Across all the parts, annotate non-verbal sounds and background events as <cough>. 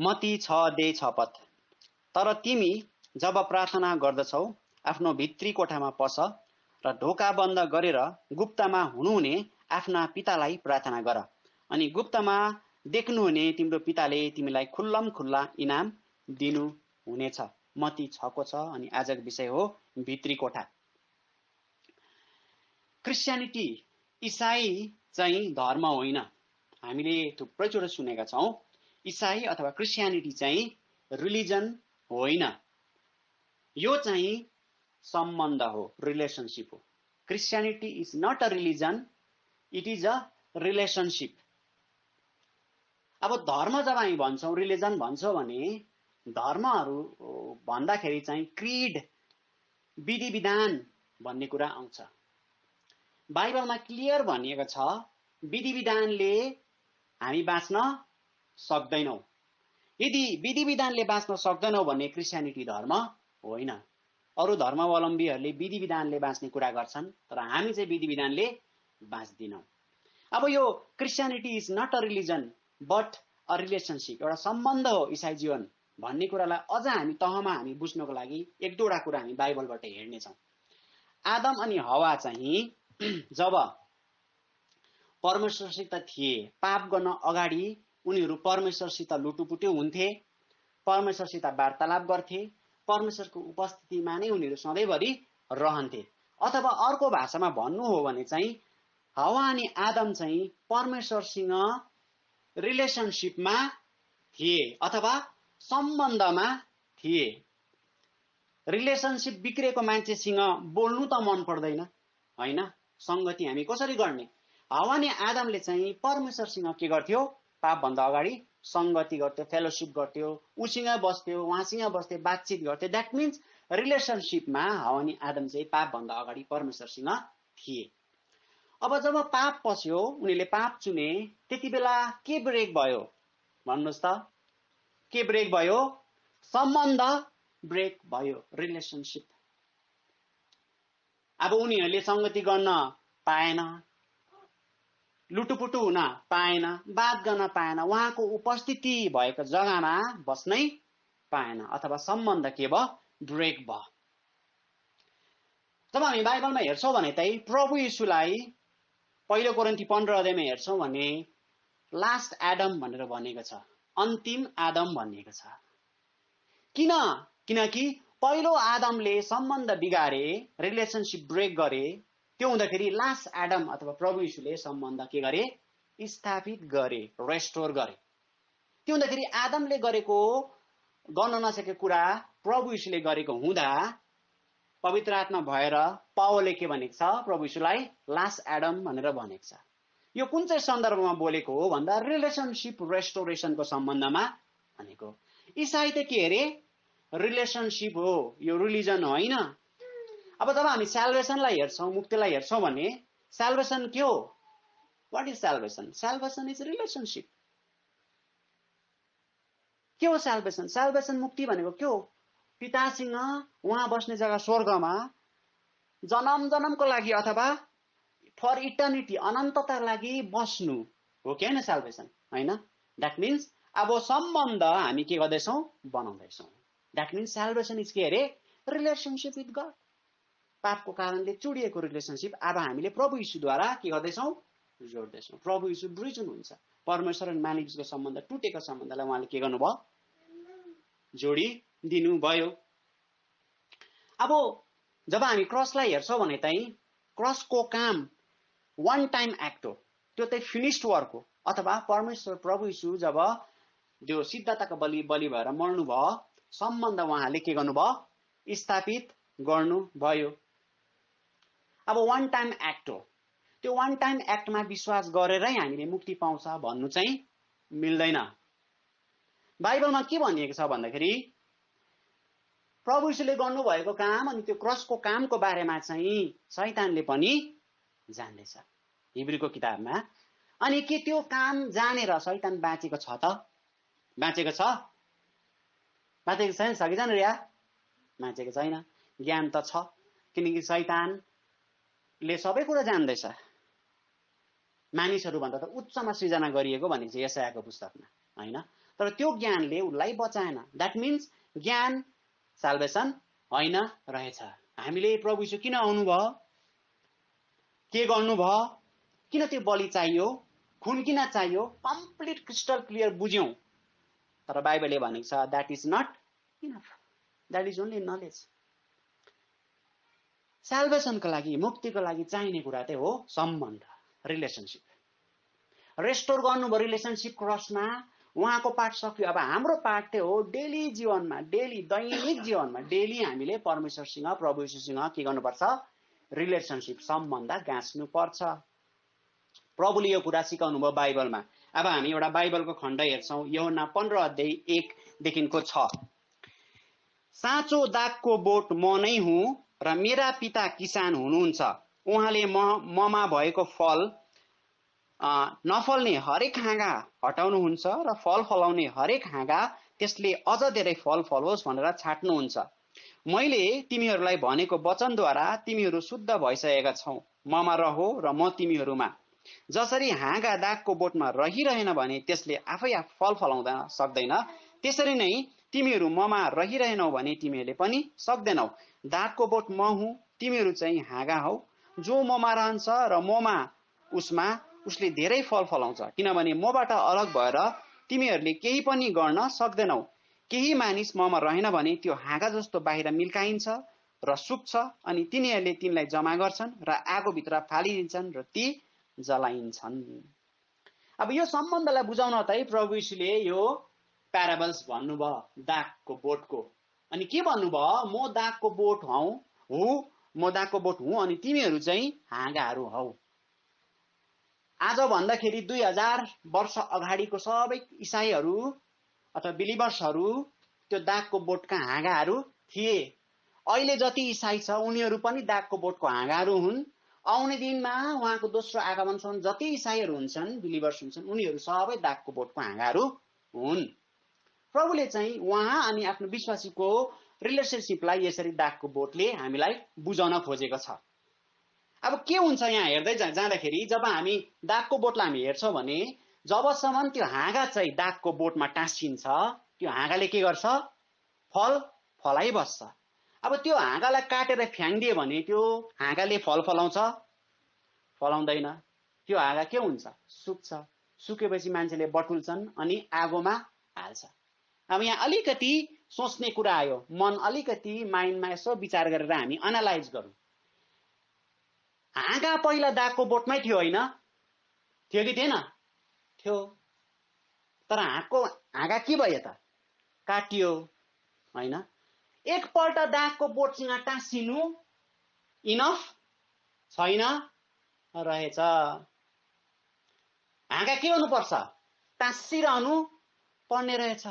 मती छ दे छ पथ तर तिमी जब प्रार्थना गर्दछौ आफ्नो भित्री कोठामा पस र ढोका बन्द गरेर गुप्तमा हुनुहुने आफ्ना पितालाई प्रार्थना गर अनि गुप्तमा देख्नुहुने तिम्रो पिताले तिमीलाई खुल्लम खुल्ला इनाम दिनु दिनुहुनेछ मती छको छ अनि आजको विषय हो भित्री कोठा क्रिस्चियनिटी इसाई चाहिँ धर्म होइन हामीले थुप्रैचोटि सुनेका छौँ इसाई अथवा क्रिस्टियानिटी चाहिँ रिलिजन होइन यो चाहिँ सम्बन्ध हो रिलेसनसिप हो Christianity is not a religion it is a relationship अब धर्म जब हामी भन्छौँ रिलिजन भन्छौँ भने धर्महरू भन्दाखेरि चाहिँ क्रिड विधि विधान भन्ने कुरा आउँछ बाइबलमा क्लियर भनिएको छ विधि विधानले हामी बाँच्न सक्दैनौ यदि विधि विधानले बाँच्न सक्दैनौ भन्ने क्रिस्टियानिटी धर्म होइन अरू धर्मावलम्बीहरूले विधि विधानले बाँच्ने कुरा गर्छन् तर हामी चाहिँ विधि विधानले बाँच्दैनौँ अब यो Christianity is not a religion but a relationship एउटा सम्बन्ध हो इसाई जीवन भन्ने कुरालाई अझ हामी तहमा हामी बुझ्नको लागि एक दुईवटा कुरा हामी बाइबलबाट हेर्नेछौँ आदम अनि हवा चाहिँ <clears throat> जब परमेश्वरसित थिए पाप गर्न अगाडि उनीहरू परमेश्वरसित लुटुपुट्यो हुन्थे परमेश्वरसित वार्तालाप गर्थे परमेश्वरको उपस्थितिमा नै उनीहरू सधैँभरि रहन्थे अथवा अर्को भाषामा भन्नु हो भने चाहिँ हावा अनि आदम चाहिँ परमेश्वरसँग रिलेसनसिपमा थिए अथवा सम्बन्धमा थिए रिलेसनसिप बिग्रेको मान्छेसँग बोल्नु त मन पर्दैन होइन सङ्गति हामी कसरी गर्ने हावा अनि आदमले चाहिँ परमेश्वरसँग के गर्थ्यो पापभन्दा अगाडि सङ्गति गर्थ्यो फेलोसिप गर्थ्यो उसँग बस्थ्यो उहाँसँग बस्थ्यो बातचित गर्थ्यो द्याट मिन्स रिलेसनसिपमा हवनी आदम चाहिँ पापभन्दा अगाडि परमेश्वरसँग थिए अब जब पाप पस्यो उनीहरूले पाप चुने त्यति बेला के ब्रेक भयो भन्नुहोस् त के ब्रेक भयो सम्बन्ध ब्रेक भयो रिलेसनसिप अब उनीहरूले सङ्गति गर्न पाएन लुटुपुटु हुन पाएन बात गर्न पाएन उहाँको उपस्थिति भएको जग्गामा बस्नै पाएन अथवा सम्बन्ध के भयो ब्रेक भयो जब हामी बाइबलमा हेर्छौँ भने चाहिँ प्रभु यीशुलाई पहिलो कोरन्ती पन्ध्र अध्यायमा हेर्छौँ भने लास्ट एडम भनेर भनेको छ अन्तिम आदम भनिएको छ किन किनकि पहिलो आदमले सम्बन्ध बिगारे रिलेसनसिप ब्रेक गरे त्यो हुँदाखेरि लास्ट एडम अथवा प्रभु यीशुले सम्बन्ध के गरे स्थापित गरे रेस्टोर गरे त्यो हुँदाखेरि आदमले गरेको गर्न नसकेको कुरा प्रभु यीशुले गरेको हुँदा पवित्र आत्मा भएर पावलले के भनेको छ प्रभु यीशुलाई लास एडम भनेर भनेको छ यो कुन चाहिँ सन्दर्भमा बोलेको हो भन्दा रिलेसनसिप रेस्टोरेसनको सम्बन्धमा भनेको इसाई त के अरे रिलेसनसिप हो यो रिलिजन होइन अब जब हामी सेल्भेसनलाई हेर्छौँ मुक्तिलाई हेर्छौँ भने सेल्भेसन के हो what is salvation salvation is relationship के हो सेल्भेसन सेल्भेसन मुक्ति भनेको के हो पितासँग उहाँ बस्ने जग्गा स्वर्गमा जनम जनमको लागि अथवा फर इटर्निटी अनन्तता लागि बस्नु हो कि होइन सेल्भेसन होइन द्याट मिन्स अब सम्बन्ध हामी के गर्दैछौँ बनाउँदैछौँ द्याट मिन्स सेल्भेसन इज के अरे रिलेसनसिप विथ गड पापको कारणले चुडिएको रिलेसनसिप अब हामीले प्रभु यीशुद्वारा के गर्दैछौँ जोड्दैछौँ प्रभु यीशु ब्रिज हुन्छ परमेश्वर अनि मानिसको सम्बन्ध टुटेको सम्बन्धलाई उहाँले के गर्नुभयो जोडी दिनुभयो अब जब हामी क्रसलाई हेर्छौँ भने चाहिँ क्रसको काम वान टाइम एक्ट हो त्यो चाहिँ फिनिस्ड वर्क हो अथवा परमेश्वर प्रभु यीशु जब त्यो सिद्धताको बलि बलि भएर मर्नु मर्नुभयो सम्बन्ध उहाँले के गर्नुभयो स्थापित गर्नुभयो अब वान टाइम एक्ट हो त्यो वान टाइम एक्टमा विश्वास गरेरै हामीले मुक्ति पाउँछ भन्नु चाहिँ मिल्दैन बाइबलमा के भनिएको छ भन्दाखेरि प्रभु गर्नुभएको काम अनि त्यो क्रसको कामको बारेमा चाहिँ शैतानले पनि जान्दैछ हिब्रीको किताबमा अनि के त्यो काम जानेर सैतान बाँचेको छ त बाँचेको छ बाँचेको छैन छ कि रिया बाँचेको छैन ज्ञान त छ किनकि शैतान ले सबै कुरा जान्दैछ मानिसहरूभन्दा त उच्चमा सृजना गरिएको भनिन्छ यसआको पुस्तकमा होइन तर त्यो ज्ञानले उसलाई बचाएन द्याट मिन्स ज्ञान साल्भेसन होइन रहेछ हामीले प्रभु यसो किन भयो के गर्नु भयो किन त्यो बलि चाहियो खुन किन चाहियो कम्प्लिट क्रिस्टल क्लियर बुझ्यौँ तर बाइबलले भनेको छ द्याट इज नट किन द्याट इज ओन्ली नलेज सेल्भेसनको लागि मुक्तिको लागि चाहिने कुरा चाहिँ हो सम्बन्ध रिलेसनसिप रेस्टोर गर्नुभयो रिलेसनसिप क्रसमा उहाँको पार्ट सक्यो अब हाम्रो पार्ट चाहिँ हो डेली जीवनमा डेली दैनिक जीवनमा डेली हामीले परमेश्वरसँग प्रभु यीशुसँग के गर्नुपर्छ रिलेसनसिप सम्बन्ध गाँच्नुपर्छ प्रभुले यो कुरा सिकाउनु भयो बाइबलमा अब हामी एउटा बाइबलको खण्ड हेर्छौँ यो योना पन्ध्र अध्याय एकदेखिको छ साँचो दागको बोट म नै हुँ र मेरा पिता किसान हुनुहुन्छ उहाँले म ममा भएको फल नफल्ने हरेक हाँगा हटाउनुहुन्छ र फल फलाउने हरेक हाँगा त्यसले अझ धेरै फल फलोस् भनेर छाट्नुहुन्छ मैले तिमीहरूलाई भनेको वचनद्वारा तिमीहरू शुद्ध भइसकेका छौ ममा रहो र म तिमीहरूमा जसरी हाँगा दागको बोटमा रहिरहेन भने त्यसले आफै आफ फल फलाउँदैन सक्दैन त्यसरी नै तिमीहरू ममा रहिरहेनौ भने तिमीहरूले पनि सक्दैनौ दाँतको बोट म हुँ तिमीहरू चाहिँ हाँगा हौ जो ममा रहन्छ र ममा उसमा उसले धेरै फल फलाउँछ किनभने मबाट अलग भएर तिमीहरूले केही पनि गर्न सक्दैनौ केही मानिस ममा रहेन भने त्यो हाँगा जस्तो बाहिर मिल्काइन्छ र सुक्छ अनि तिनीहरूले तिनलाई जमा गर्छन् र आगोभित्र फालिदिन्छन् र ती जलाइन्छन् अब यो सम्बन्धलाई बुझाउन चाहिँ है यो प्याराबल्स भन्नुभयो दागको बोटको अनि के भन्नुभयो म दागको बोट हौ हु म दागको बोट हुँ अनि तिमीहरू चाहिँ हाँगाहरू हौ आज भन्दाखेरि दुई हजार वर्ष अगाडिको सबै इसाईहरू अथवा बिलिभर्सहरू त्यो दागको बोटका हाँगाहरू थिए अहिले जति इसाई छ उनीहरू पनि दागको बोटको हाँगाहरू हुन् आउने दिनमा उहाँको दोस्रो आगमनसम्म जति इसाईहरू हुन्छन् बिलिभर्स हुन्छन् उनीहरू सबै दागको बोटको हाँगाहरू हुन् प्रभुले चाहिँ उहाँ अनि आफ्नो विश्वासीको रिलेसनसिपलाई यसरी दागको बोटले हामीलाई बुझाउन खोजेको छ अब के हुन्छ यहाँ हेर्दै जा जाँदाखेरि जब हामी दागको बोटलाई हामी हेर्छौँ भने जबसम्म त्यो हाँगा चाहिँ दागको बोटमा टाँसिन्छ त्यो हाँगाले के गर्छ फल फलाइबस्छ अब त्यो हाँगालाई काटेर फ्याँकिदियो भने त्यो हाँगाले फल फलाउँछ फलाउँदैन त्यो हाँगा के हुन्छ सुक्छ सुकेपछि मान्छेले बटुल्छन् अनि आगोमा हाल्छ अब यहाँ अलिकति सोच्ने कुरा आयो मन अलिकति माइन्डमा यसो विचार गरेर हामी एनालाइज गरौँ हाँगा पहिला दागको बोटमै थियो होइन थियो कि थिएन थियो तर हाँगको हाँगा के भयो त काटियो होइन एकपल्ट दागको बोटसँग टाँसिनु इनफ छैन रहेछ हाँगा के हुनुपर्छ टाँसिरहनु पर्ने रहेछ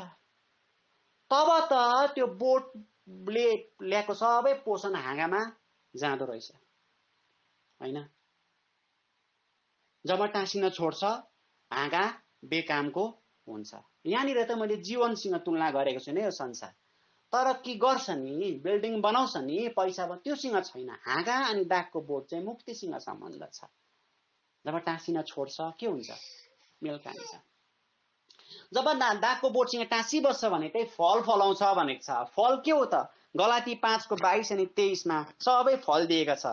तब त त्यो बोटले ल्याएको सबै पोषण हाँगामा जाँदो रहेछ होइन जब टाँसिन छोड्छ हाँगा बेकामको हुन्छ यहाँनिर त मैले जीवनसँग तुलना गरेको छुइनँ यो संसार तर के गर्छ नि बिल्डिङ बनाउँछ नि पैसा त्योसँग छैन हाँगा अनि दागको बोट चाहिँ मुक्तिसँग सम्बन्ध छ जब टाँसिन छोड्छ के हुन्छ मेलकान्छ जब दा दागको बोटसँग टाँसी बस्छ भने चाहिँ फल फलाउँछ भनेको छ फल के हो त गलाती पाँचको बाइस अनि तेइसमा सबै फल दिएका छ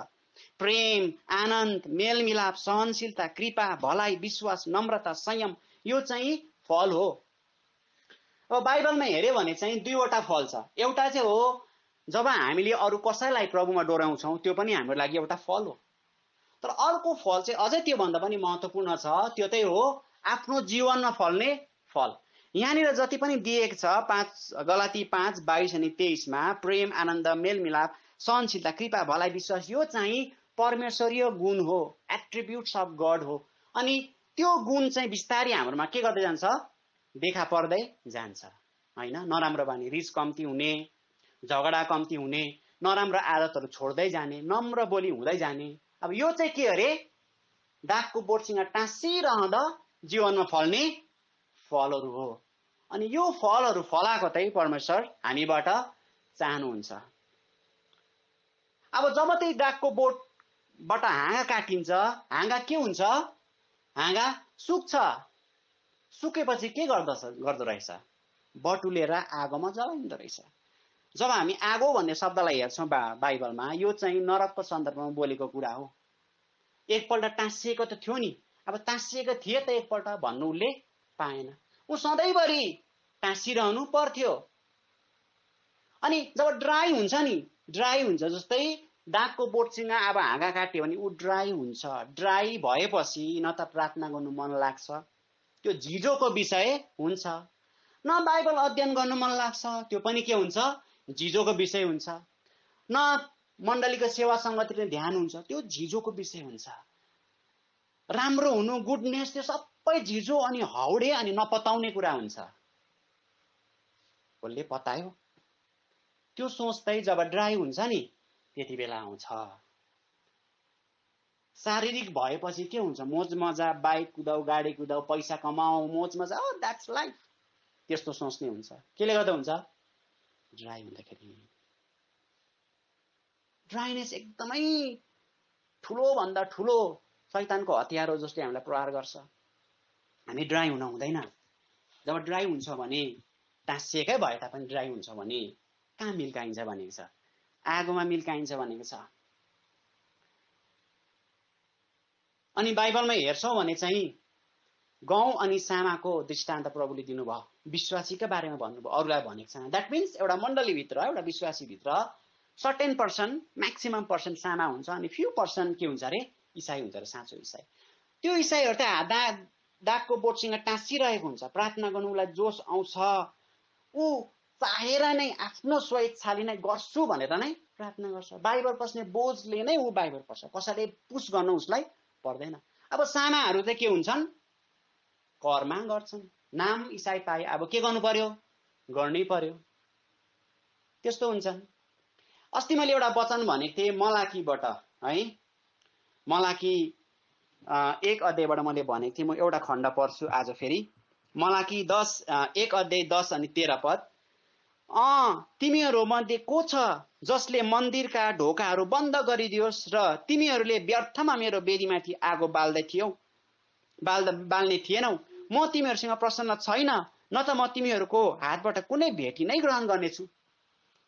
प्रेम आनन्द मेलमिलाप सहनशीलता कृपा भलाइ विश्वास नम्रता संयम यो चाहिँ फल हो अब बाइबलमा हेऱ्यो भने चाहिँ दुईवटा फल छ एउटा चाहिँ हो जब हामीले अरू कसैलाई प्रभुमा डोराउँछौँ त्यो पनि हाम्रो लागि एउटा फल हो तर अर्को फल चाहिँ अझै त्योभन्दा पनि महत्त्वपूर्ण छ त्यो चाहिँ हो आफ्नो जीवनमा फल्ने फल यहाँनिर जति पनि दिएको छ पाँच गलाती पाँच बाइस अनि तेइसमा प्रेम आनन्द मेलमिलाप सहनशीलता कृपा भलाइ विश्वास यो चाहिँ परमेश्वरीय गुण हो एट्रिब्युट्स अफ गड हो अनि त्यो गुण चाहिँ बिस्तारै हाम्रोमा के गर्दै जान्छ देखा पर्दै जान्छ होइन नराम्रो बानी रिस कम्ती हुने झगडा कम्ती हुने नराम्रो आदतहरू छोड्दै जाने नम्र बोली हुँदै जाने अब यो चाहिँ के अरे दागको बोटसँग टाँसिरहँदा जीवनमा फल्ने फलहरू हो अनि यो फलहरू फलाएको चाहिँ परमेश्वर हामीबाट चाहनुहुन्छ अब जब त्यही डाकको बोटबाट हाँगा काटिन्छ हाँगा के हुन्छ हाँगा सुक्छ सुकेपछि के गर्दछ गर्दो रहेछ बटुलेर आगोमा जलाइँदो रहेछ जब हामी आगो भन्ने शब्दलाई हेर्छौँ बा बाइबलमा यो चाहिँ नरकको सन्दर्भमा बोलेको कुरा हो एकपल्ट टाँसिएको त थियो नि अब टाँसिएको थिए त एकपल्ट भन्नु उसले पाएन ऊ सधैँभरि टाँसिरहनु पर्थ्यो अनि जब ड्राई हुन्छ नि ड्राई हुन्छ जस्तै दागको बोटसँग अब हाँगा काट्यो भने ऊ ड्राई हुन्छ ड्राई भएपछि न त प्रार्थना गर्नु मन लाग्छ त्यो झिजोको विषय हुन्छ न बाइबल अध्ययन गर्नु मन लाग्छ त्यो पनि के हुन्छ झिजोको विषय हुन्छ न मण्डलीको सेवा सङ्गतिले ध्यान हुन्छ त्यो झिजोको विषय हुन्छ राम्रो हुनु गुडनेस त्यो सबै झिजो अनि हौडे अनि नपताउने कुरा हुन्छ कसले पतायो त्यो सोच्दै जब ड्राई हुन्छ नि त्यति बेला आउँछ शारीरिक भएपछि के हुन्छ मोज मजा बाइक कुदाउ गाडी कुदाउ पैसा कमाऊ मोज मजा ओ oh, द्याट्स लाइफ त्यस्तो सोच्ने हुन्छ केले गर्दा हुन्छ ड्राई हुँदाखेरि ड्राइनेस एकदमै ठुलोभन्दा ठुलो शैतानको हतियार हो जसले हामीलाई प्रहार गर्छ हामी ड्राई हुन हुँदैन जब ड्राई हुन्छ भने टाँसिएकै भए तापनि ड्राई हुन्छ भने कहाँ मिल्काइन्छ भनेको छ आगोमा मिल्काइन्छ भनेको छ अनि बाइबलमा हेर्छौँ भने चाहिँ गाउँ अनि सामाको दृष्टान्त प्रभुले दिनुभयो विश्वासीकै बारेमा भन्नुभयो अरूलाई भनेको छैन द्याट मिन्स एउटा मण्डलीभित्र एउटा विश्वासीभित्र सर्टेन पर्सन म्याक्सिमम् पर्सन सामा हुन्छ अनि फ्यु पर्सन के हुन्छ अरे इसाई हुन्छ र साँचो इसाई त्यो इसाईहरू त दा दागको बोटसँग टाँसिरहेको हुन्छ प्रार्थना गर्नु उसलाई जोस आउँछ ऊ चाहेर नै आफ्नो स्वेच्छाले नै गर्छु भनेर नै प्रार्थना गर्छ बाइबल पस्ने बोझले नै ऊ बाइबल पस्छ कसैले पुस गर्न उसलाई पर्दैन अब सामाहरू चाहिँ के हुन्छन् कर्मा गर्छन् नाम इसाई पाए अब के गर्नु पर्यो गर्नै पर्यो त्यस्तो हुन्छन् अस्ति मैले एउटा वचन भनेको थिएँ मलाकीबाट है मलाई कि एक अध्यायबाट मैले भनेको थिएँ म एउटा खण्ड पढ्छु आज फेरि मलाई कि दस एक अध्याय दस अनि तेह्र पद अँ तिमीहरूमध्ये को छ जसले मन्दिरका ढोकाहरू बन्द गरिदियोस् र तिमीहरूले व्यर्थमा मेरो बेदीमाथि आगो बाल्दै थियौ बाल बाल्ने थिएनौ म तिमीहरूसँग प्रसन्न छैन न त म तिमीहरूको हातबाट कुनै भेटी नै ग्रहण गर्नेछु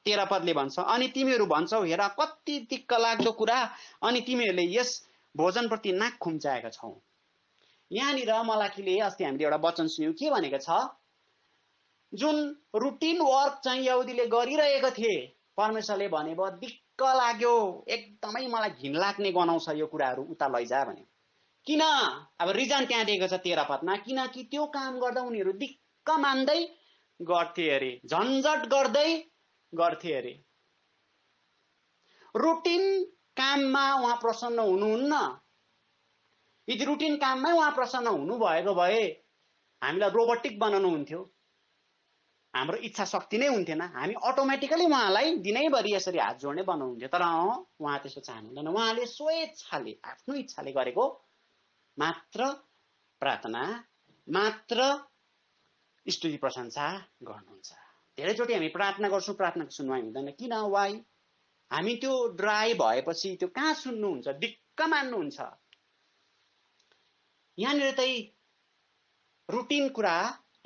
तेह्र पदले भन्छ अनि तिमीहरू भन्छौ हेर कति दिक्क लाग्दो कुरा अनि तिमीहरूले यस भोजनप्रति नाक खुम्चाएका छौँ यहाँनिर मलाकीले अस्ति हामीले एउटा वचन सुन्यौँ के भनेको छ जुन रुटिन वर्क चाहिँ यहुदीले गरिरहेको थिए परमेश्वरले भने भयो दिक्क लाग्यो एकदमै मलाई घिन लाग्ने गनाउँछ यो कुराहरू उता लैजा भने किन अब रिजन त्यहाँ दिएको छ तेह्र पदमा किनकि त्यो काम गर्दा उनीहरू दिक्क मान्दै गर्थे अरे झन्झट गर्दै गर्थे अरे रुटिन काममा उहाँ प्रसन्न हुनुहुन्न यदि रुटिन काममै उहाँ प्रसन्न हुनुभएको भए हामीलाई रोबोटिक बनाउनु हुन्थ्यो हाम्रो इच्छा शक्ति नै हुन्थेन हामी अटोमेटिकली उहाँलाई दिनैभरि यसरी हात जोड्ने बनाउनुहुन्थ्यो तर उहाँ त्यस्तो चाहनुहुँदैन उहाँले स्वेच्छाले आफ्नो इच्छाले गरेको मात्र प्रार्थना मात्र स्तुति प्रशंसा गर्नुहुन्छ धेरैचोटि हामी प्रार्थना गर्छौँ प्रार्थनाको सुनवाई हुँदैन किन वाइ हामी त्यो ड्राई भएपछि त्यो कहाँ सुन्नुहुन्छ दिक्क मान्नुहुन्छ यहाँनिर चाहिँ रुटिन कुरा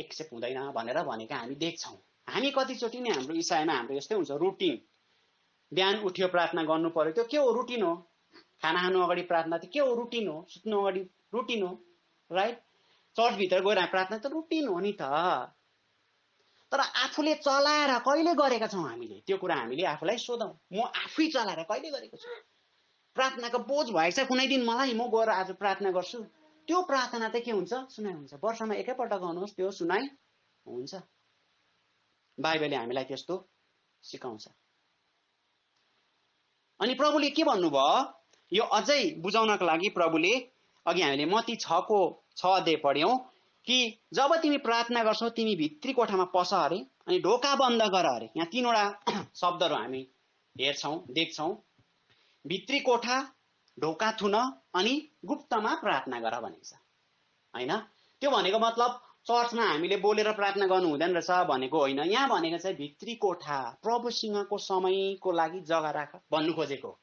एक्सेप्ट हुँदैन भनेर भनेको हामी देख्छौँ हामी कतिचोटि नै हाम्रो इसाईमा हाम्रो यस्तै हुन्छ रुटिन बिहान उठ्यो प्रार्थना गर्नु पर्यो त्यो के हो रुटिन हो खाना खानु अगाडि प्रार्थना त के हो रुटिन हो सुत्नु अगाडि रुटिन हो राइट चर्चभित्र गएर प्रार्थना त रुटिन हो नि त तर आफूले चलाएर कहिले गरेका छौँ हामीले त्यो कुरा हामीले आफूलाई सोधौँ म आफै चलाएर कहिले गरेको छु प्रार्थनाको बोझ भएछ कुनै दिन मलाई म गएर आज प्रार्थना गर्छु त्यो प्रार्थना चाहिँ के हुन्छ सुनाइ हुन्छ वर्षमा एकैपल्ट गर्नुहोस् त्यो सुनाइ हुन्छ बाइबलले हामीलाई त्यस्तो सिकाउँछ अनि प्रभुले के भन्नुभयो यो अझै बुझाउनको लागि प्रभुले अघि हामीले मती छको छ अध्याय पढ्यौँ कि जब तिमी प्रार्थना गर्छौ तिमी भित्री कोठामा पस अरे अनि ढोका बन्द गर अरे यहाँ तिनवटा <clears throat> शब्दहरू हामी हेर्छौँ देख्छौँ भित्री कोठा ढोका थुन अनि गुप्तमा प्रार्थना गर भनेको छ होइन त्यो भनेको मतलब चर्चमा हामीले बोलेर प्रार्थना गर्नु हुँदैन रहेछ भनेको होइन यहाँ भनेको चाहिँ भित्री कोठा प्रभुसिंहको समयको लागि जग्गा राख भन्नु खोजेको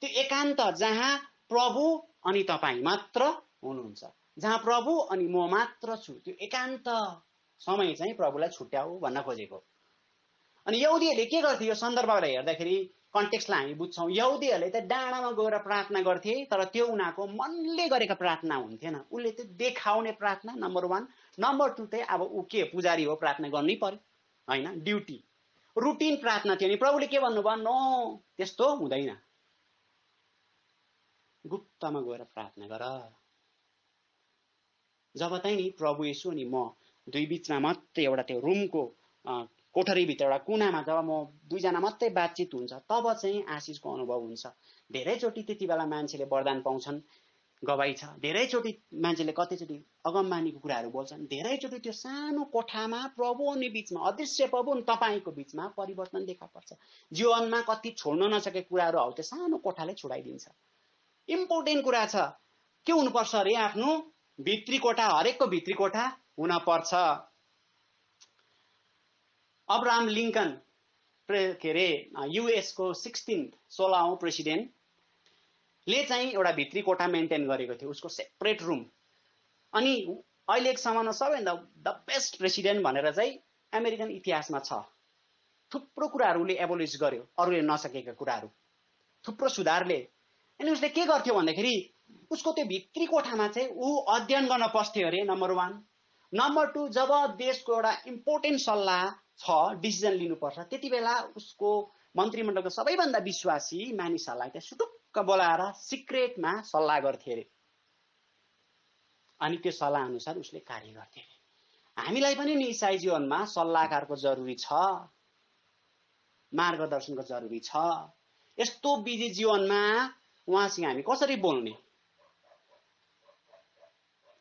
त्यो एकान्त जहाँ प्रभु अनि तपाईँ मात्र हुनुहुन्छ जहाँ प्रभु अनि म मात्र छु त्यो एकान्त समय चाहिँ प्रभुलाई छुट्याऊ भन्न खोजेको अनि यहुदीहरूले के गर्थे यो सन्दर्भलाई हेर्दाखेरि कन्टेक्स्टलाई हामी बुझ्छौँ यहुदीहरूले त डाँडामा गएर प्रार्थना गर्थे तर त्यो उनीहरूको मनले गरेको प्रार्थना हुन्थेन उसले त्यो देखाउने प्रार्थना नम्बर वान नम्बर टू चाहिँ अब ऊ के पुजारी हो प्रार्थना गर्नै पर्यो होइन ड्युटी रुटिन प्रार्थना थियो अनि प्रभुले के भन्नुभयो नो त्यस्तो हुँदैन गुप्तमा गएर प्रार्थना गर जब चाहिँ नि प्रभु यसो अनि म दुई बिचमा मात्रै एउटा त्यो रुमको कोठरीभित्र एउटा कुनामा जब म दुईजना मात्रै बातचित हुन्छ तब चाहिँ आशिषको अनुभव हुन्छ धेरैचोटि त्यति बेला मान्छेले वरदान पाउँछन् गवाई छ धेरैचोटि मान्छेले कतिचोटि अगमबानीको कुराहरू बोल्छन् धेरैचोटि त्यो सानो कोठामा प्रभु अनि बिचमा अदृश्य प्रभु अनि तपाईँको बिचमा परिवर्तन देखा पर्छ जीवनमा कति छोड्न नसके कुराहरू हौ त्यो सानो कोठाले छोडाइदिन्छ इम्पोर्टेन्ट कुरा छ के हुनुपर्छ अरे आफ्नो भित्री कोठा हरेकको भित्री कोठा हुन पर्छ अब्राम लिङ्कन के अरे युएसको सिक्सटिन सोह्रौँ प्रेसिडेन्टले चाहिँ एउटा भित्री कोठा मेन्टेन गरेको थियो उसको सेपरेट रुम अनि अहिलेको समयमा सबैभन्दा द बेस्ट प्रेसिडेन्ट भनेर चाहिँ अमेरिकन इतिहासमा छ थुप्रो कुराहरू उसले एबोलिस गर्यो अरूले नसकेका कुराहरू थुप्रो सुधारले अनि उसले के गर्थ्यो भन्दाखेरि उसको त्यो भित्री कोठामा चाहिँ ऊ अध्ययन गर्न पस्थ्यो अरे नम्बर वान नम्बर टू जब देशको एउटा इम्पोर्टेन्ट सल्लाह छ डिसिजन लिनुपर्छ त्यति बेला उसको मन्त्रीमण्डलको सबैभन्दा विश्वासी मानिसहरूलाई त्यहाँ सुटुक्क बोलाएर सिक्रेटमा सल्लाह गर्थे अरे अनि त्यो सल्लाह अनुसार उसले कार्य गर्थे अरे हामीलाई पनि नि जीवनमा सल्लाहकारको जरुरी छ मार्गदर्शनको जरुरी छ यस्तो बिजी जीवनमा उहाँसँग हामी कसरी बोल्ने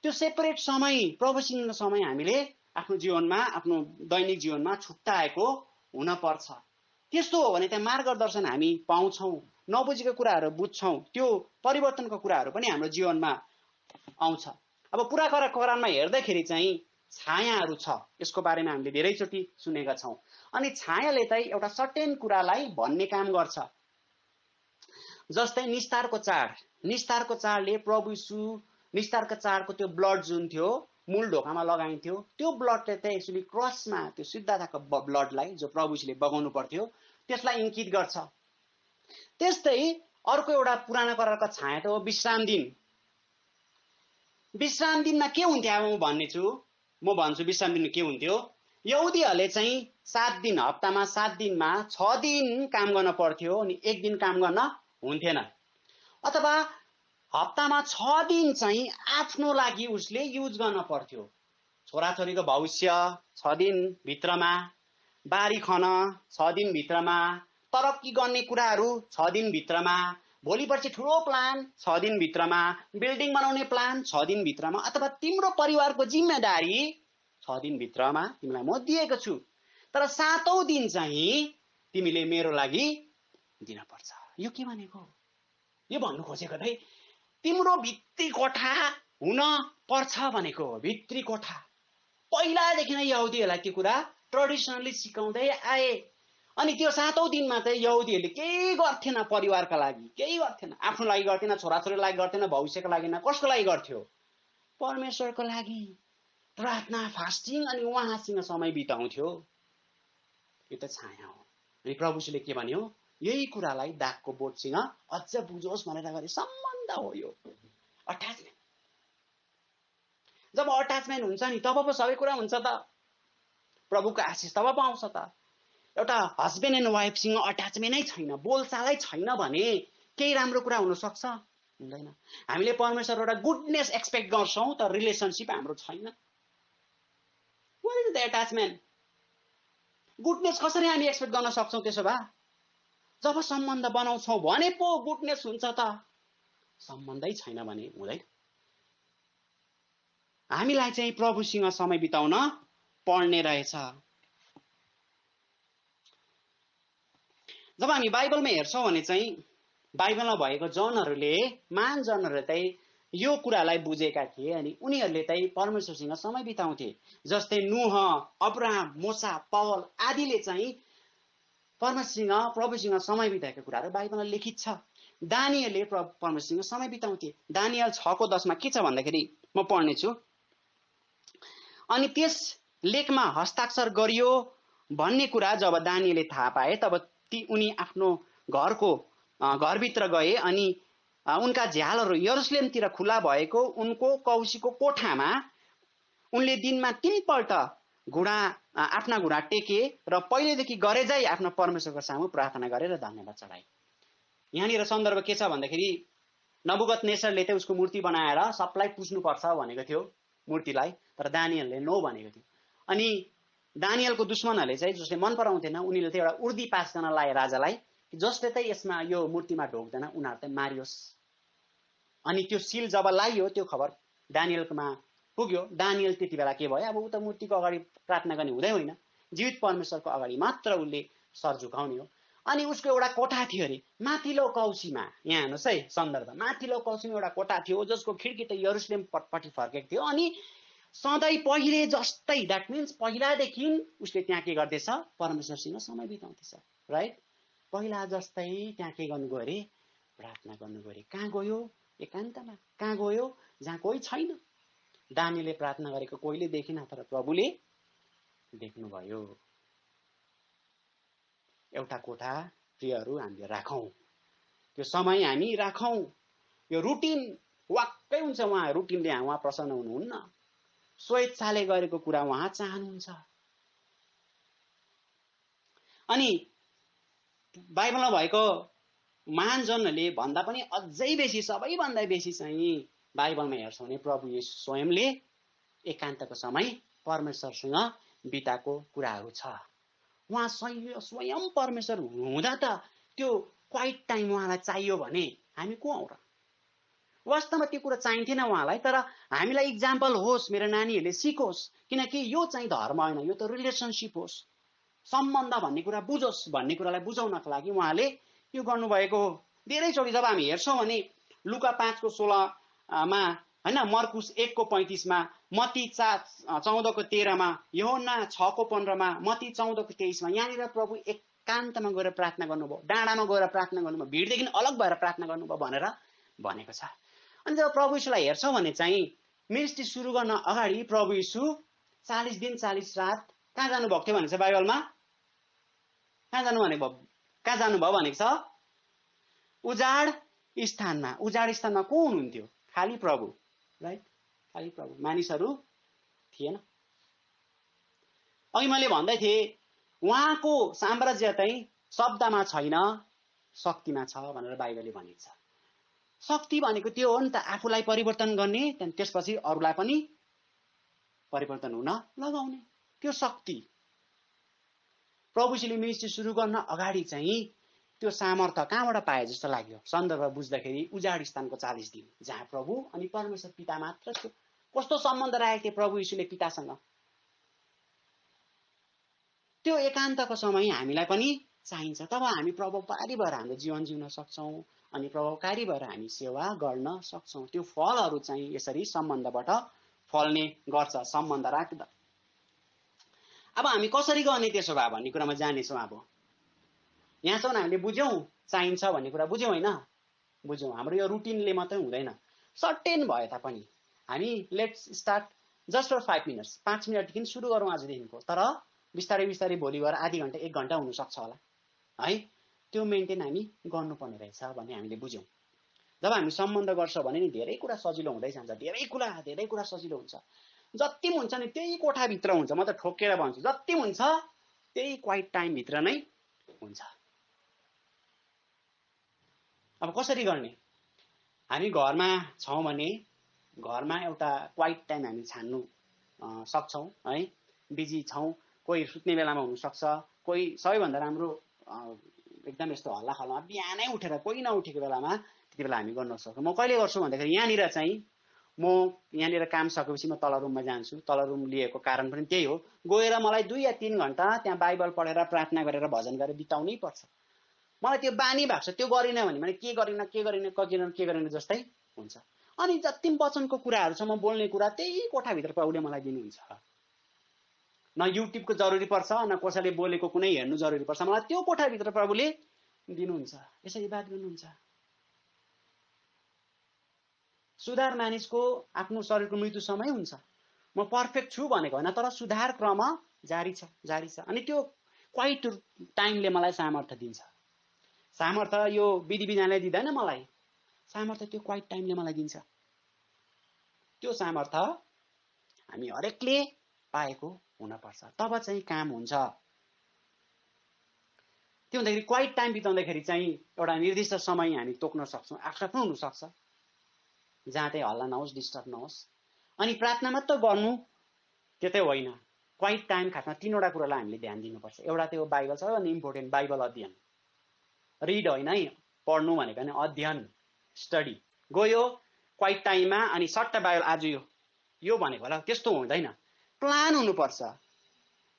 त्यो सेपरेट समय प्रभुसँग समय हामीले आफ्नो जीवनमा आफ्नो दैनिक जीवनमा छुट्टाएको हुनपर्छ त्यस्तो हो भने त्यहाँ मार्गदर्शन हामी पाउँछौँ नबुझेको कुराहरू बुझ्छौँ त्यो परिवर्तनको कुराहरू पनि हाम्रो जीवनमा आउँछ अब पुरा करा करानमा हेर्दाखेरि चाहिँ छायाहरू छ यसको बारेमा हामीले धेरैचोटि सुनेका छौँ अनि छायाले त एउटा सटेन कुरालाई भन्ने काम गर्छ जस्तै निस्तारको चाड निस्तारको चाडले प्रभु निस्तारका चारको त्यो ब्लड जुन थियो मूल ढोकामा लगाइन्थ्यो त्यो ब्लडले चाहिँ यसरी क्रसमा त्यो सिद्धार्थको ब्लडलाई जो प्रभुजीले बगाउनु पर्थ्यो त्यसलाई इङ्कित गर्छ त्यस्तै अर्को एउटा पुरानो करारको छाया त हो विश्राम दिन विश्राम दिनमा के हुन्थ्यो अब म भन्ने छु म भन्छु विश्राम दिनमा के हुन्थ्यो यहुदीहरूले चाहिँ सात दिन हप्तामा सात दिनमा छ दिन काम गर्न पर्थ्यो अनि एक दिन काम गर्न हुन्थेन अथवा हप्तामा छ दिन चाहिँ आफ्नो लागि उसले युज गर्न पर्थ्यो छोराछोरीको भविष्य छ दिनभित्रमा बारी खन छ दिनभित्रमा तरक्की गर्ने कुराहरू छ दिनभित्रमा भोलि पर्सि ठुलो प्लान छ दिनभित्रमा बिल्डिङ बनाउने प्लान छ दिनभित्रमा अथवा तिम्रो परिवारको जिम्मेदारी छ दिनभित्रमा तिमीलाई म दिएको छु तर सातौँ दिन चाहिँ तिमीले मेरो लागि दिनपर्छ यो के भनेको यो भन्नु खोजेको चाहिँ तिम्रो भित्री कोठा हुन पर्छ भनेको हो भित्री कोठा पहिलादेखि नै यहुदीहरूलाई त्यो कुरा ट्रेडिसनली सिकाउँदै आए अनि त्यो सातौँ दिनमा चाहिँ यहुदीहरूले केही गर्थेन परिवारका लागि केही गर्थेन आफ्नो लागि गर्थेन छोराछोरीको लागि गर्थेन भविष्यको लागि कसको लागि गर्थ्यो परमेश्वरको लागि प्रार्थना फास्टिङ अनि उहाँसँग समय बिताउँथ्यो यो त छाया हो अनि प्रभुजीले के भन्यो यही कुरालाई दागको बोटसँग अझ बुझोस् भनेर गरेसम्म हो यो अट्याचमेन्ट जब अट्याचमेन्ट हुन्छ नि तब पो सबै कुरा हुन्छ त प्रभुको आशिष तब पो आउँछ त एउटा हस्बेन्ड एन्ड वाइफसँग अट्याचमेन्टै छैन बोलचालै छैन भने केही राम्रो कुरा हुनसक्छ हुँदैन हामीले परमेश्वर एउटा गुडनेस एक्सपेक्ट गर्छौँ तर रिलेसनसिप हाम्रो छैन इज द एट्याचमेन्ट गुडनेस कसरी हामी एक्सपेक्ट गर्न सक्छौँ त्यसो भए जब सम्बन्ध बनाउँछौँ भने पो गुडनेस हुन्छ त सम्बन्धै छैन भने हुँदैन हामीलाई चाहिँ प्रभुसँग समय बिताउन पढ्ने रहेछ जब हामी बाइबलमा हेर्छौँ भने चाहिँ बाइबलमा भएको जनहरूले महान जनहरूले चाहिँ यो कुरालाई बुझेका थिए अनि उनीहरूले चाहिँ परमेश्वरसँग समय बिताउँथे जस्तै नुह अब्राहम मोसा पवल आदिले चाहिँ परमेश्वरसँग प्रभुसँग समय बिताएको कुराहरू बाइबलमा लिखित छ दानियलले परमेश्वरसँग समय बिताउँथे दानियल छको दसमा के छ भन्दाखेरि म पढ्नेछु अनि त्यस लेखमा हस्ताक्षर गरियो भन्ने कुरा जब दानियले थाहा पाए तब ती उनी आफ्नो घरको घरभित्र गए अनि उनका झ्यालहरू यरुसलेमतिर खुला भएको उनको कौशीको कोठामा उनले दिनमा तिनपल्ट घुँडा आफ्ना घुँडा टेके र पहिलेदेखि गरेजाई आफ्नो परमेश्वरको सामु प्रार्थना गरेर धन्यवाद चढाए यहाँनिर सन्दर्भ के छ भन्दाखेरि नबुगत नेसरले चाहिँ उसको मूर्ति बनाएर सबलाई पुज्नुपर्छ भनेको थियो मूर्तिलाई तर दानियलले नो भनेको थियो अनि दानियलको दुश्मनहरूले चाहिँ जसले मन पराउँथेन उनीहरूले चाहिँ एउटा उर्दी पासजना लाए राजालाई जसले चाहिँ यसमा यो मूर्तिमा ढोक्दैन उनीहरू चाहिँ मारियोस् अनि त्यो सिल जब लाग्यो त्यो खबर दानियलकोमा पुग्यो दानियल त्यति बेला के भयो अब ऊ त मूर्तिको अगाडि प्रार्थना गर्ने हुँदै होइन जीवित परमेश्वरको अगाडि मात्र उसले सर झुकाउने हो अनि उसको एउटा कोठा थियो अरे माथिल्लो कौसीमा यहाँ हेर्नुहोस् है सन्दर्भ माथिल्लो कौसीमा एउटा कोठा थियो जसको खिड्की त पटपट्टि फर्केको थियो अनि सधैँ पहिले जस्तै द्याट मिन्स पहिलादेखि उसले त्यहाँ के गर्दैछ परमेश्वरसँग समय बिताउँदैछ राइट पहिला जस्तै त्यहाँ के गर्नु गयो अरे प्रार्थना गर्नु गयो अरे कहाँ गयो एकान्तमा कहाँ गयो जहाँ कोही छैन दामीले प्रार्थना गरेको कोहीले देखिन तर प्रभुले देख्नुभयो एउटा कोठा प्रियहरू हामीले राखौँ त्यो समय हामी राखौँ यो रुटिन वाक्कै हुन्छ उहाँ रुटिनले उहाँ प्रसन्न हुनुहुन्न स्वेच्छाले गरेको कुरा उहाँ चाहनुहुन्छ अनि बाइबलमा भएको महानजनहरूले भन्दा पनि अझै बेसी सबैभन्दा बेसी चाहिँ बाइबलमा हेर्छौँ भने प्रभु यी स्वयंले एकान्तको समय परमेश्वरसँग बिताएको कुराहरू छ उहाँ स्वयं स्वयं परमेश्वर हुँदा त त्यो क्वाइट टाइम उहाँलाई चाहियो भने हामी को आउँ र वास्तवमा त्यो कुरा चाहिन्थेन उहाँलाई तर हामीलाई इक्जाम्पल होस् मेरो नानीहरूले सिकोस् किनकि यो चाहिँ धर्म होइन यो त रिलेसनसिप होस् सम्बन्ध भन्ने कुरा बुझोस् भन्ने कुरालाई बुझाउनको लागि उहाँले यो गर्नुभएको हो धेरैचोटि जब हामी हेर्छौँ भने लुका पाँचको सोह्रमा होइन मर्कुस एकको पैँतिसमा मती चा चौधको तेह्रमा यहोना छको पन्ध्रमा मती चौधको तेइसमा यहाँनिर प्रभु एकान्तमा गएर प्रार्थना गर्नुभयो डाँडामा गएर प्रार्थना गर्नुभयो भिडदेखि अलग भएर प्रार्थना गर्नुभयो भनेर भनेको छ अनि जब प्रभु यीशुलाई हेर्छौँ भने चाहिँ मिनिस्ट्री सुरु गर्न अगाडि प्रभु यीशु चालिस दिन चालिस रात कहाँ जानुभएको थियो भनेको छ बाइबलमा कहाँ जानु भनेको भयो कहाँ जानुभयो भनेको छ उजाड स्थानमा उजाड स्थानमा को हुनुहुन्थ्यो खाली प्रभु राइट खालि प्रब्लम मानिसहरू थिएन अघि मैले भन्दै थिएँ उहाँको साम्राज्य चाहिँ शब्दमा छैन शक्तिमा छ भनेर बाइबलले भनेको छ शक्ति भनेको त्यो हो नि त आफूलाई परिवर्तन गर्ने त्यहाँदेखि त्यसपछि अरूलाई पनि परिवर्तन हुन लगाउने त्यो शक्ति प्रभुजीले मिनिस्ट्री सुरु गर्न अगाडि चाहिँ त्यो सामर्थ्य कहाँबाट पाए जस्तो लाग्यो सन्दर्भ बुझ्दाखेरि उजाड स्थानको चालिस दिन जहाँ प्रभु अनि परमेश्वर पिता मात्र थियो कस्तो सम्बन्ध राखेको थिए प्रभु यीशुले पितासँग त्यो एकान्तको समय हामीलाई पनि चाहिन्छ तब हामी प्रभावकारी भएर हाम्रो जीवन जिउन सक्छौँ अनि प्रभावकारी भएर हामी सेवा गर्न सक्छौँ त्यो फलहरू चाहिँ यसरी सम्बन्धबाट फल्ने गर्छ सम्बन्ध राख्दा अब हामी कसरी गर्ने त्यसो भए भन्ने कुरामा जानेछौँ अब यहाँसम्म हामीले बुझ्यौँ चाहिन्छ भन्ने कुरा बुझ्यौँ होइन बुझ्यौँ हाम्रो यो रुटिनले मात्रै हुँदैन सर्टेन भए तापनि हामी let's start just for five minutes पाँच मिनटदेखि सुरु गरौँ आजदेखिको तर बिस्तारै बिस्तारै भोलि गएर आधी घन्टा एक घन्टा हुनसक्छ होला है त्यो मेन्टेन हामी गर्नुपर्ने रहेछ भन्ने हामीले बुझ्यौँ जब हामी सम्बन्ध गर्छौँ भने नि धेरै कुरा सजिलो हुँदै जान्छ धेरै कुरा धेरै कुरा सजिलो हुन्छ जति हुन्छ नि त्यही कोठाभित्र हुन्छ म त ठोकेर भन्छु जति हुन्छ त्यही क्वाइट टाइमभित्र नै हुन्छ अब कसरी गर्ने हामी घरमा छौँ भने घरमा एउटा क्वाइट टाइम हामी छान्नु सक्छौँ है बिजी छौँ कोही सुत्ने बेलामा हुनसक्छ कोही सबैभन्दा राम्रो एकदम यस्तो हल्लाखल्ला बिहानै उठेर कोही नउठेको बेलामा त्यति बेला हामी गर्न सक्छौँ म कहिले गर्छु भन्दाखेरि यहाँनिर चाहिँ म यहाँनिर काम सकेपछि म तल रुममा जान्छु तल रुम लिएको कारण पनि त्यही हो गएर मलाई दुई या तिन घन्टा त्यहाँ बाइबल पढेर प्रार्थना गरेर भजन गरेर बिताउनै पर्छ मलाई त्यो बानी भएको छ त्यो गरिनँ भने मैले के गरिनँ के गरिनँ गरिनँ के गरिनँ जस्तै हुन्छ अनि जति पनि वचनको कुराहरू छ म बोल्ने कुरा त्यही कोठाभित्र प्रभुले मलाई दिनुहुन्छ न युट्युबको जरुरी पर्छ न कसैले बोलेको कुनै हेर्नु जरुरी पर्छ मलाई त्यो कोठाभित्र प्रभुले दिनुहुन्छ यसरी बात गर्नुहुन्छ सुधार मानिसको आफ्नो शरीरको मृत्यु समय हुन्छ म पर्फेक्ट छु भनेको होइन तर सुधार क्रम जारी छ जारी छ अनि त्यो क्वाइट टाइमले मलाई सामर्थ्य दिन्छ सामर्थ्य यो विधि विधानले दिँदैन मलाई सामर्थ्य त्यो क्वाइट टाइमले मलाई दिन्छ त्यो सामर्थ्य हामी हरेकले पाएको हुनपर्छ तब चाहिँ काम हुन्छ त्यो हुँदाखेरि क्वाइट टाइम बिताउँदाखेरि चाहिँ एउटा निर्दिष्ट समय हामी तोक्न सक्छौँ आफ्नो आफ्नो हुनसक्छ जहाँ चाहिँ हल्ला नहोस् डिस्टर्ब नहोस् अनि प्रार्थना मात्र गर्नु त्यतै होइन क्वाइट टाइम खासमा तिनवटा कुरालाई हामीले ध्यान दिनुपर्छ एउटा त्यो बाइबल सबैभन्दा इम्पोर्टेन्ट बाइबल अध्ययन रिड होइन है पढ्नु भनेको नि अध्ययन स्टडी गयो क्वाइट टाइममा अनि सट्टा बायो आज यो यो भनेको होला त्यस्तो हुँदैन प्लान हुनुपर्छ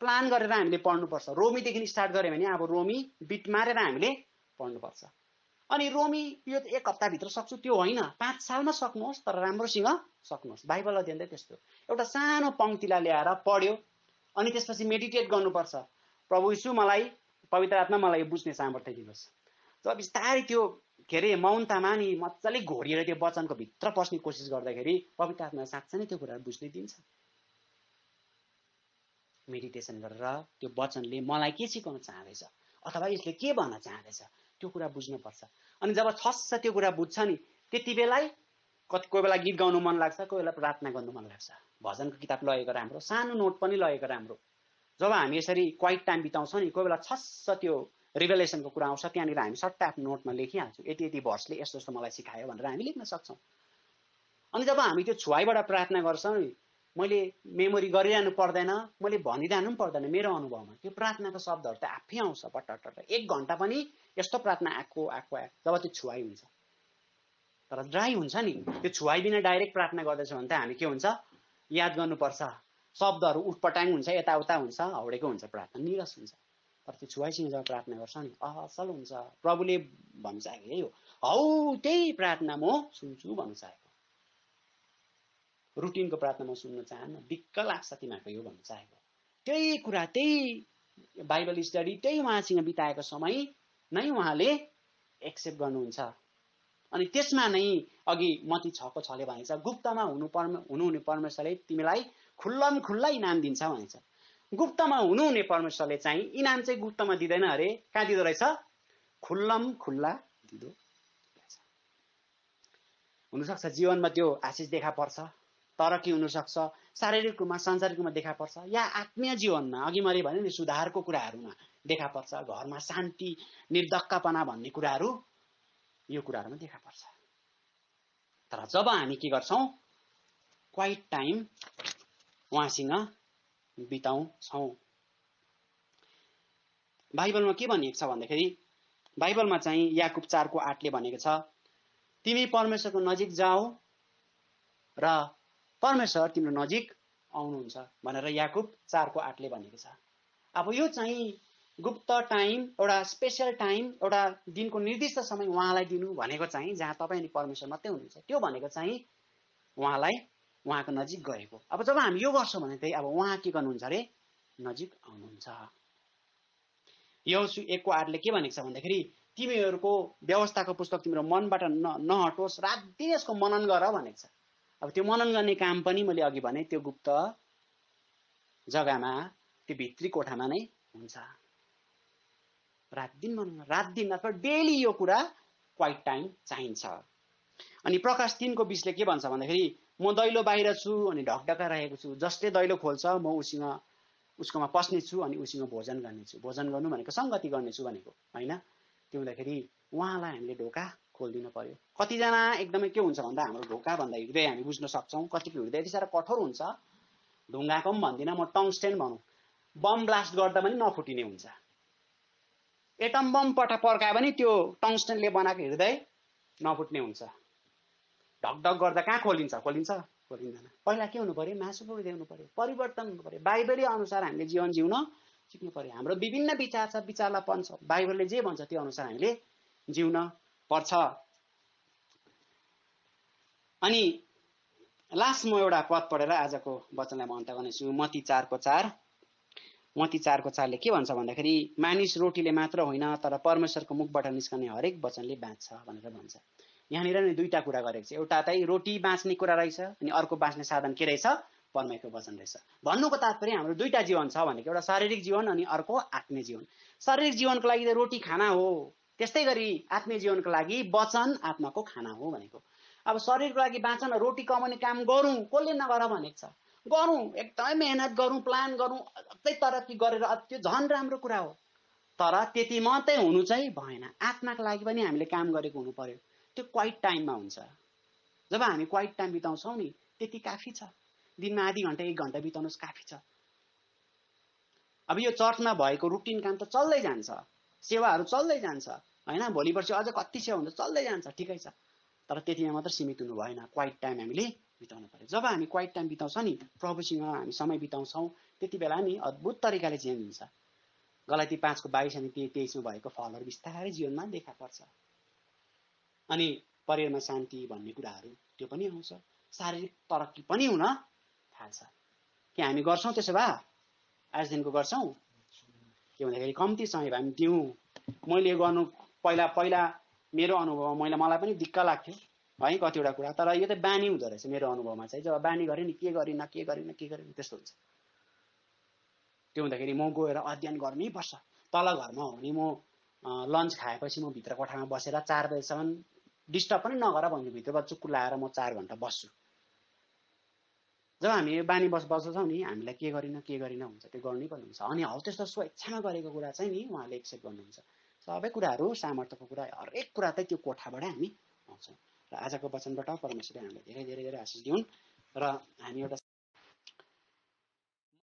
प्लान गरेर हामीले पढ्नुपर्छ रोमीदेखि स्टार्ट गऱ्यो भने अब रोमी बिट मारेर हामीले पढ्नुपर्छ अनि रोमी यो त एक हप्ताभित्र सक्छु त्यो होइन पाँच सालमा सक्नुहोस् तर राम्रोसँग सक्नुहोस् बाइबल अध्ययन चाहिँ त्यस्तो एउटा सानो पङ्क्तिलाई ल्याएर पढ्यो अनि त्यसपछि मेडिटेट गर्नुपर्छ प्रभु यीशु मलाई पवित्र आत्मा मलाई बुझ्ने सामर्थ्य दिनुहोस् अब बिस्तारै त्यो के अरे मौन नि मजाले घोरिएर त्यो वचनको भित्र पस्ने कोसिस गर्दाखेरि पवित्र आत्मा साँच्चै नै त्यो कुराहरू बुझ्नै दिन्छ मेडिटेसन गरेर त्यो वचनले मलाई के सिकाउन चाहँदैछ अथवा यसले के भन्न चाहँदैछ त्यो कुरा बुझ्नुपर्छ अनि जब छस्छ त्यो कुरा बुझ्छ नि त्यति बेलै कति कोही बेला गीत गाउनु मन लाग्छ कोही बेला प्रार्थना गर्नु मन लाग्छ भजनको किताब लगेको राम्रो सानो नोट पनि लगेको राम्रो जब हामी यसरी क्वाइट टाइम बिताउँछौँ नि कोही बेला छस्छ त्यो रिभेलेसनको कुरा आउँछ त्यहाँनिर हामी आफ्नो नोटमा लेखिहाल्छौँ यति यति भर्सले यस्तो यस्तो मलाई सिकायो भनेर हामी लेख्न सक्छौँ अनि जब हामी त्यो छुवाईबाट प्रार्थना गर्छौँ मैले मेमोरी गरिरहनु पर्दैन मैले भनिरहनु पनि पर्दैन मेरो अनुभवमा त्यो प्रार्थनाको शब्दहरू त आफै आउँछ पट्ट एक घन्टा पनि यस्तो प्रार्थना आएको आएको आएको जब त्यो छुवाई हुन्छ तर ड्राई हुन्छ नि त्यो छुवाई बिना डाइरेक्ट प्रार्थना गर्दैछ भने त हामी के हुन्छ याद गर्नुपर्छ शब्दहरू उठपटाङ हुन्छ यताउता हुन्छ हौडेको हुन्छ प्रार्थना निरस हुन्छ अरू त्यो छुवाइसँग प्रार्थना गर्छ नि असल हुन्छ प्रभुले भन्नु चाहेको यही हो हौ त्यही प्रार्थना म सुन्छु भन्नु चाहेको रुटिनको प्रार्थना म सुन्न चाहन्न दिक्क लाग्छ तिमीहरूको यो भन्नु चाहेको त्यही कुरा त्यही बाइबल स्टडी त्यही उहाँसँग बिताएको समय नै उहाँले एक्सेप्ट गर्नुहुन्छ अनि त्यसमा नै अघि मती छको छले भनेछ गुप्तमा हुनु पर्म हुनुहुने परमेश्वरले तिमीलाई खुल्लम खुल्ला नाम दिन्छ भनेछ गुप्तमा हुनुहुने परमेश्वरले चाहिँ इनाम चाहिँ गुप्तमा दिँदैन अरे कहाँ दिँदो रहेछ खुल्लम खुल्ला दिँदो हुनसक्छ जीवनमा त्यो आशिष देखा पर्छ तर के हुनसक्छ शारीरिक रूपमा सांसारिक रूपमा देखा पर्छ या आत्मीय जीवनमा अघि मैले भने नि सुधारको कुराहरूमा देखा पर्छ घरमा शान्ति निर्धक्कपना भन्ने कुराहरू यो कुराहरूमा देखा पर्छ तर जब हामी के गर्छौँ क्वाइट टाइम उहाँसँग बिताउँछौँ बाइबलमा के भनिएको छ भन्दाखेरि बाइबलमा चाहिँ याकुब चारको आठले भनेको छ तिमी परमेश्वरको नजिक जाऊ र परमेश्वर तिम्रो नजिक आउनुहुन्छ भनेर याकुब चारको आठले भनेको छ अब यो चाहिँ गुप्त टाइम एउटा स्पेसल टाइम एउटा दिनको निर्दिष्ट समय उहाँलाई दिनु भनेको चाहिँ जहाँ तपाईँ अनि परमेश्वर मात्रै हुनुहुन्छ त्यो भनेको चाहिँ उहाँलाई उहाँको नजिक गएको अब जब हामी यो गर्छौँ भने चाहिँ अब उहाँ के गर्नुहुन्छ अरे नजिक आउनुहुन्छ यो एकको आठले के भनेको छ भन्दाखेरि तिमीहरूको व्यवस्थाको पुस्तक तिम्रो मनबाट न नहटोस् रात दिन यसको मनन गर भनेको छ अब त्यो मनन गर्ने काम पनि मैले अघि भने त्यो गुप्त जग्गामा त्यो भित्री कोठामा नै हुन्छ रात दिन मनन रात दिन अथवा डेली यो कुरा क्वाइट टाइम चाहिन्छ अनि प्रकाश तिनको बिचले के भन्छ भन्दाखेरि म दैलो बाहिर छु अनि ढकढका राखेको छु जसले दैलो खोल्छ म उसँग उसकोमा पस्नेछु अनि उसँग भोजन गर्नेछु भोजन गर्नु भनेको सङ्गति गर्नेछु भनेको होइन त्यो हुँदाखेरि उहाँलाई हामीले ढोका खोलिदिनु पर्यो कतिजना एकदमै के हुन्छ भन्दा हाम्रो ढोका भन्दा हृदय हामी बुझ्न सक्छौँ कतिको हृदय यति साह्रो कठोर हुन्छ ढुङ्गाको पनि भन्दिनँ म टङ्स्टेन भनौँ बम ब्लास्ट गर्दा पनि नफुटिने हुन्छ एटम बम पटा पर्कायो भने त्यो टङ्स्टेनले बनाएको हृदय नफुट्ने हुन्छ ढकढक गर्दा कहाँ खोलिन्छ खोलिन्छ खोलिँदैन पहिला के हुनु पऱ्यो मासु पो ल्याउनु पऱ्यो परिवर्तन हुनु पऱ्यो बाइबली अनुसार हामीले जीवन जिउन सिक्नु पऱ्यो हाम्रो विभिन्न विचार छ विचारलाई पन्छ बाइबलले जे भन्छ त्यो अनुसार हामीले जिउन पर्छ अनि लास्ट म एउटा पद पढेर आजको वचनलाई म अन्त गर्नेछु मती चारको चार मती चारको चारले के भन्छ भन्दाखेरि मानिस रोटीले मात्र होइन तर परमेश्वरको मुखबाट निस्कने हरेक वचनले बाँच्छ भनेर भन्छ यहाँनिर नै दुईवटा कुरा गरेको छ एउटा चाहिँ रोटी बाँच्ने कुरा रहेछ अनि अर्को बाँच्ने साधन के रहेछ परमेको वचन रहेछ भन्नुको तात्पर्य हाम्रो दुईवटा जीवन छ भनेको एउटा शारीरिक जीवन अनि अर्को आत्मीय जीवन शारीरिक जीवनको लागि त रोटी खाना हो त्यस्तै गरी आत्मीय जीवनको लागि वचन आत्माको खाना हो भनेको अब शरीरको लागि बाँचन रोटी कमाउने काम गरौँ कसले नगर भनेको छ गरौँ एकदमै मेहनत गरौँ प्लान गरौँ अझै तरक्की गरेर त्यो झन् राम्रो कुरा हो तर त्यति मात्रै हुनु चाहिँ भएन आत्माको लागि पनि हामीले काम गरेको हुनु पर्यो त्यो क्वाइट टाइममा हुन्छ जब हामी क्वाइट टाइम बिताउँछौँ नि त्यति काफी छ दिनमा आधी घन्टा एक घन्टा बिताउनुहोस् काफी छ अब यो चर्चमा भएको रुटिन काम त चल्दै जान्छ सेवाहरू चल्दै जान्छ होइन भोलि पर्सि अझ कति सेवा हुन्छ चल्दै जान्छ ठिकै छ तर त्यतिमा मात्र सीमित हुनु भएन क्वाइट टाइम हामीले बिताउनु पऱ्यो जब हामी क्वाइट टाइम बिताउँछौँ नि प्रभुसँग हामी समय बिताउँछौँ त्यति बेला नि अद्भुत तरिकाले चेन्ज हुन्छ गलाती पाँचको बाइस अनि तेइसमा भएको फलहरू बिस्तारै जीवनमा देखा पर्छ अनि परिवारमा शान्ति भन्ने कुराहरू त्यो पनि आउँछ शारीरिक तरक्की पनि हुन थाल्छ के हामी गर्छौँ त्यसो भए आजदेखिको गर्छौँ के भन्दाखेरि कम्ती समय भए हामी दिउँ मैले गर्नु पहिला पहिला मेरो अनुभवमा मैले मलाई पनि दिक्क लाग्थ्यो है कतिवटा कुरा तर यो त बानी हुँदो रहेछ मेरो अनुभवमा चाहिँ जब बानी गरेँ नि के गरिनँ के गरिनँ के गरिनँ त्यस्तो हुन्छ त्यो हुँदाखेरि म गएर अध्ययन गर्नै पर्छ तल घरमा हो भने म लन्च खाएपछि म भित्र कोठामा बसेर चार बजीसम्म डिस्टर्ब पनि नगर भन्ने भित्रबाट चुक्कु लाएर म चार घन्टा बस्छु जब हामी बानी बस बस्दछौँ नि हामीलाई के गरिन के गरिन हुन्छ त्यो गर्नै पर्ने हुन्छ अनि हौ त्यस्तो स्वेच्छामा गरेको कुरा चाहिँ नि उहाँले एक्सेप्ट गर्नुहुन्छ सबै कुराहरू सामर्थ्यको कुरा हरेक कुरा चाहिँ त्यो कोठाबाटै हामी पाउँछौँ र आजको वचनबाट परमेश्वरले हामीलाई धेरै धेरै धेरै आशिष दिउन् र हामी एउटा